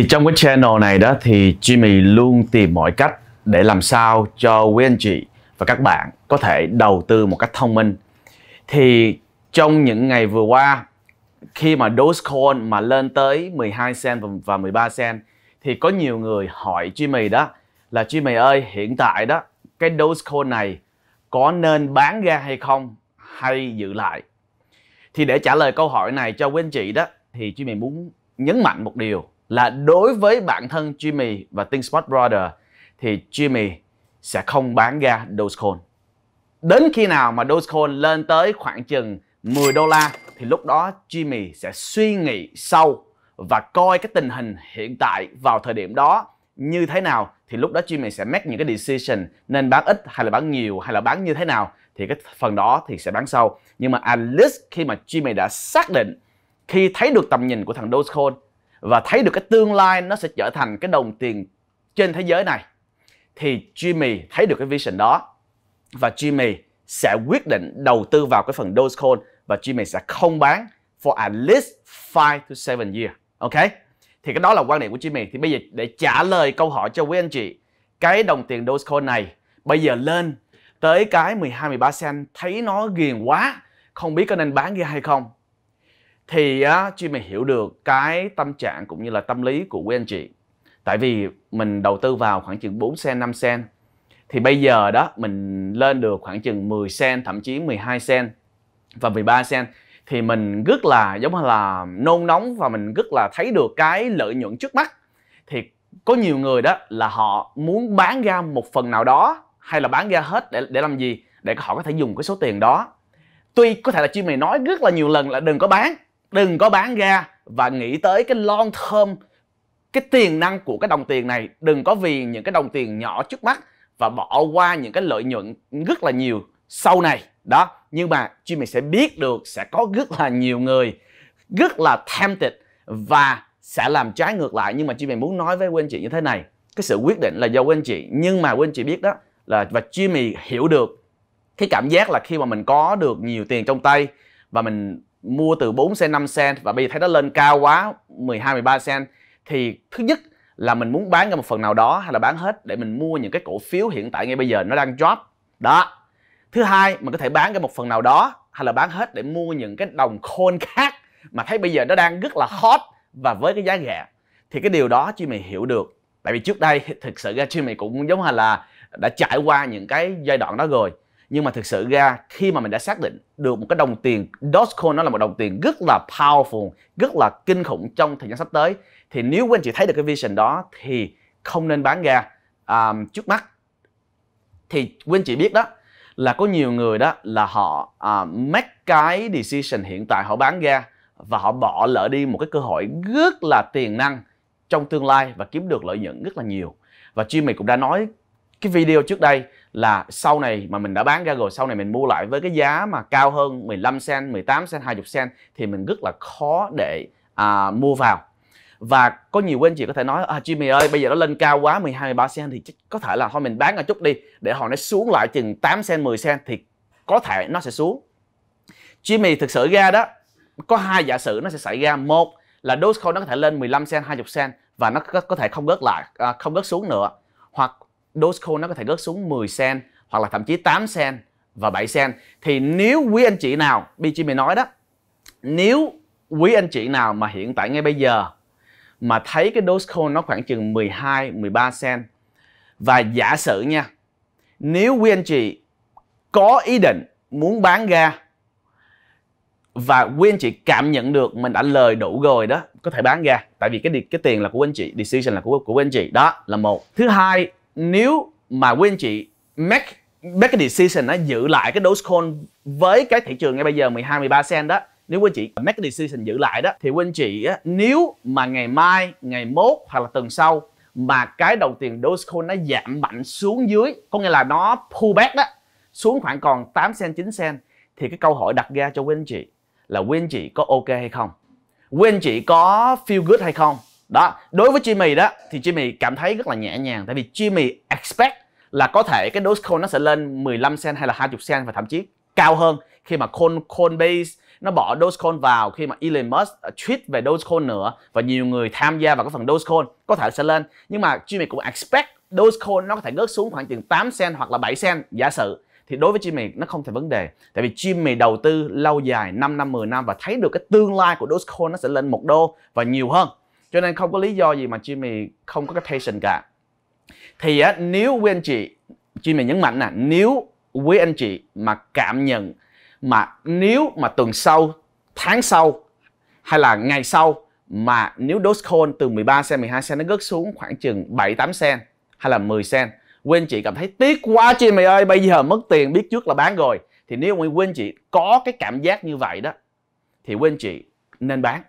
Thì trong cái channel này đó thì Jimmy luôn tìm mọi cách để làm sao cho quý anh chị và các bạn có thể đầu tư một cách thông minh. Thì trong những ngày vừa qua khi mà Dogecoin mà lên tới 12 cent và 13 cent thì có nhiều người hỏi Jimmy đó là Jimmy ơi hiện tại đó cái Dogecoin này có nên bán ra hay không hay giữ lại thì để trả lời câu hỏi này cho quý anh chị đó thì Jimmy muốn nhấn mạnh một điều là đối với bản thân Jimmy và Think Brother thì Jimmy sẽ không bán ra Dogecoin. Đến khi nào mà Dogecoin lên tới khoảng chừng 10 đô la thì lúc đó Jimmy sẽ suy nghĩ sâu và coi cái tình hình hiện tại vào thời điểm đó như thế nào thì lúc đó Jimmy sẽ make những cái decision nên bán ít hay là bán nhiều hay là bán như thế nào thì cái phần đó thì sẽ bán sau nhưng mà at least khi mà Jimmy đã xác định khi thấy được tầm nhìn của thằng Dogecoin và thấy được cái tương lai nó sẽ trở thành cái đồng tiền trên thế giới này thì Jimmy thấy được cái vision đó và Jimmy sẽ quyết định đầu tư vào cái phần Dogecoin và Jimmy sẽ không bán for at least 5 to 7 year. Ok? Thì cái đó là quan điểm của Jimmy. Thì bây giờ để trả lời câu hỏi cho quý anh chị, cái đồng tiền Dogecoin này bây giờ lên tới cái 12 13 cent thấy nó ghiền quá, không biết có nên bán ra hay không thì á, chị mày hiểu được cái tâm trạng cũng như là tâm lý của quý anh chị tại vì mình đầu tư vào khoảng chừng 4 sen 5 sen thì bây giờ đó mình lên được khoảng chừng 10 sen thậm chí 12 sen và 13 sen thì mình rất là giống như là nôn nóng và mình rất là thấy được cái lợi nhuận trước mắt thì có nhiều người đó là họ muốn bán ra một phần nào đó hay là bán ra hết để để làm gì để họ có thể dùng cái số tiền đó tuy có thể là chị mày nói rất là nhiều lần là đừng có bán đừng có bán ra và nghĩ tới cái long term cái tiềm năng của cái đồng tiền này đừng có vì những cái đồng tiền nhỏ trước mắt và bỏ qua những cái lợi nhuận rất là nhiều sau này đó nhưng mà chị mình sẽ biết được sẽ có rất là nhiều người rất là tempted và sẽ làm trái ngược lại nhưng mà chị mình muốn nói với quý anh chị như thế này cái sự quyết định là do quý anh chị nhưng mà quý anh chị biết đó là và Jimmy hiểu được cái cảm giác là khi mà mình có được nhiều tiền trong tay và mình mua từ 4 cent 5 cent và bây giờ thấy nó lên cao quá 12 13 cent thì thứ nhất là mình muốn bán ra một phần nào đó hay là bán hết để mình mua những cái cổ phiếu hiện tại ngay bây giờ nó đang drop đó thứ hai mình có thể bán ra một phần nào đó hay là bán hết để mua những cái đồng coin khác mà thấy bây giờ nó đang rất là hot và với cái giá rẻ thì cái điều đó chị mày hiểu được tại vì trước đây thực sự ra chị mày cũng giống như là đã trải qua những cái giai đoạn đó rồi nhưng mà thực sự ra khi mà mình đã xác định được một cái đồng tiền Dogecoin nó là một đồng tiền rất là powerful rất là kinh khủng trong thời gian sắp tới thì nếu quý anh chị thấy được cái vision đó thì không nên bán ra um, trước mắt thì quý anh chị biết đó là có nhiều người đó là họ uh, make cái decision hiện tại họ bán ra và họ bỏ lỡ đi một cái cơ hội rất là tiềm năng trong tương lai và kiếm được lợi nhuận rất là nhiều và Jimmy cũng đã nói cái video trước đây là sau này mà mình đã bán ra rồi sau này mình mua lại với cái giá mà cao hơn 15 sen, 18 sen, 20 sen thì mình rất là khó để à, mua vào và có nhiều anh chị có thể nói à, Jimmy ơi bây giờ nó lên cao quá 12 13 sen thì có thể là thôi mình bán ở chút đi để họ nó xuống lại chừng 8 sen 10 sen thì có thể nó sẽ xuống Jimmy thực sự ra đó có hai giả sử nó sẽ xảy ra một là Dogecoin nó có thể lên 15 sen 20 sen và nó có, thể không gớt lại à, không gớt xuống nữa hoặc Dogecoin nó có thể rớt xuống 10 sen hoặc là thậm chí 8 sen và 7 sen. thì nếu quý anh chị nào BG mới nói đó nếu quý anh chị nào mà hiện tại ngay bây giờ mà thấy cái Dogecoin nó khoảng chừng 12 13 sen và giả sử nha nếu quý anh chị có ý định muốn bán ra và quý anh chị cảm nhận được mình đã lời đủ rồi đó có thể bán ra tại vì cái cái tiền là của anh chị decision là của của anh chị đó là một thứ hai nếu mà quý anh chị make make cái decision á giữ lại cái Dogecoin với cái thị trường ngay bây giờ 12 13 sen đó nếu quý anh chị make cái decision giữ lại đó thì quý anh chị á, nếu mà ngày mai ngày mốt hoặc là tuần sau mà cái đồng tiền Dogecoin nó giảm mạnh xuống dưới có nghĩa là nó pullback đó xuống khoảng còn 8 sen, 9 sen, thì cái câu hỏi đặt ra cho quý anh chị là quý anh chị có ok hay không quý anh chị có feel good hay không đó đối với Jimmy đó thì Jimmy cảm thấy rất là nhẹ nhàng tại vì Jimmy expect là có thể cái dose Dogecoin nó sẽ lên 15 sen hay là 20 sen và thậm chí cao hơn khi mà Coin base nó bỏ Dogecoin vào khi mà Elon Musk tweet về Dogecoin nữa và nhiều người tham gia vào cái phần Dogecoin có thể sẽ lên nhưng mà Jimmy cũng expect Dogecoin nó có thể rớt xuống khoảng chừng 8 cent hoặc là 7 cent giả sử thì đối với Jimmy nó không thành vấn đề tại vì Jimmy đầu tư lâu dài 5 năm 10 năm và thấy được cái tương lai của Dogecoin nó sẽ lên một đô và nhiều hơn cho nên không có lý do gì mà Jimmy không có cái patience cả thì á, nếu quý anh chị Jimmy nhấn mạnh nè nếu quý anh chị mà cảm nhận mà nếu mà tuần sau tháng sau hay là ngày sau mà nếu Dogecoin từ 13 sen 12 sen nó gớt xuống khoảng chừng 7 8 sen hay là 10 sen quý anh chị cảm thấy tiếc quá chị mày ơi bây giờ mất tiền biết trước là bán rồi thì nếu quý anh chị có cái cảm giác như vậy đó thì quý anh chị nên bán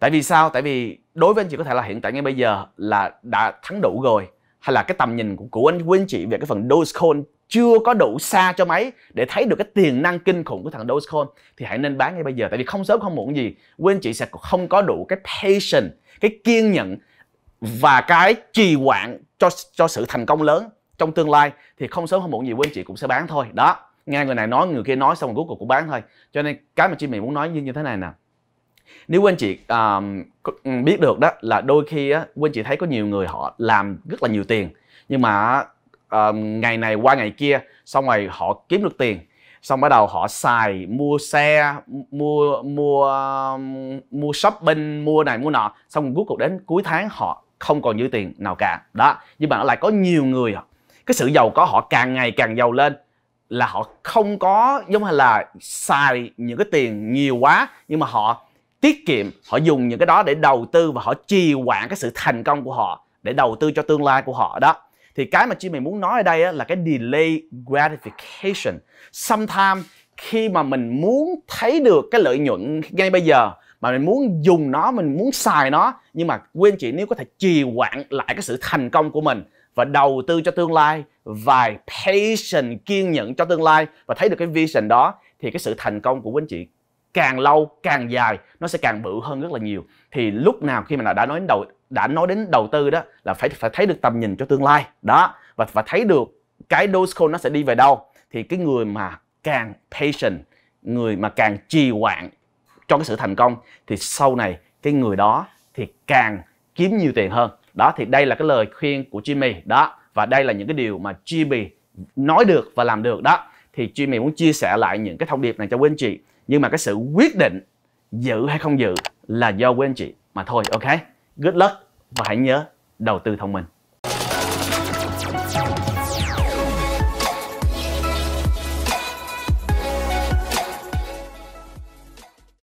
tại vì sao tại vì đối với anh chị có thể là hiện tại ngay bây giờ là đã thắng đủ rồi hay là cái tầm nhìn của, của anh của anh chị về cái phần Dogecoin chưa có đủ xa cho máy để thấy được cái tiềm năng kinh khủng của thằng Dogecoin thì hãy nên bán ngay bây giờ tại vì không sớm không muộn gì quý anh chị sẽ không có đủ cái patience cái kiên nhẫn và cái trì hoãn cho cho sự thành công lớn trong tương lai thì không sớm không muộn gì quý anh chị cũng sẽ bán thôi đó nghe người này nói người kia nói xong rồi cuối cùng cũng bán thôi cho nên cái mà chị mình muốn nói như như thế này nè nếu anh chị um, biết được đó là đôi khi á anh chị thấy có nhiều người họ làm rất là nhiều tiền nhưng mà um, ngày này qua ngày kia xong rồi họ kiếm được tiền xong bắt đầu họ xài mua xe mua mua um, mua shopping mua này mua nọ xong cuối cùng đến cuối tháng họ không còn dư tiền nào cả đó nhưng mà nó lại có nhiều người cái sự giàu có họ càng ngày càng giàu lên là họ không có giống như là xài những cái tiền nhiều quá nhưng mà họ tiết kiệm họ dùng những cái đó để đầu tư và họ trì hoãn cái sự thành công của họ để đầu tư cho tương lai của họ đó thì cái mà chị mình muốn nói ở đây là cái delay gratification sometimes khi mà mình muốn thấy được cái lợi nhuận ngay bây giờ mà mình muốn dùng nó mình muốn xài nó nhưng mà quên chị nếu có thể trì hoãn lại cái sự thành công của mình và đầu tư cho tương lai vài patient kiên nhẫn cho tương lai và thấy được cái vision đó thì cái sự thành công của quý anh chị càng lâu càng dài nó sẽ càng bự hơn rất là nhiều thì lúc nào khi mà đã nói đến đầu đã nói đến đầu tư đó là phải phải thấy được tầm nhìn cho tương lai đó và phải thấy được cái Dogecoin nó sẽ đi về đâu thì cái người mà càng patient người mà càng trì hoãn cho cái sự thành công thì sau này cái người đó thì càng kiếm nhiều tiền hơn đó thì đây là cái lời khuyên của Jimmy đó và đây là những cái điều mà Jimmy nói được và làm được đó thì Jimmy muốn chia sẻ lại những cái thông điệp này cho quý anh chị nhưng mà cái sự quyết định giữ hay không giữ là do quý anh chị mà thôi ok good luck và hãy nhớ đầu tư thông minh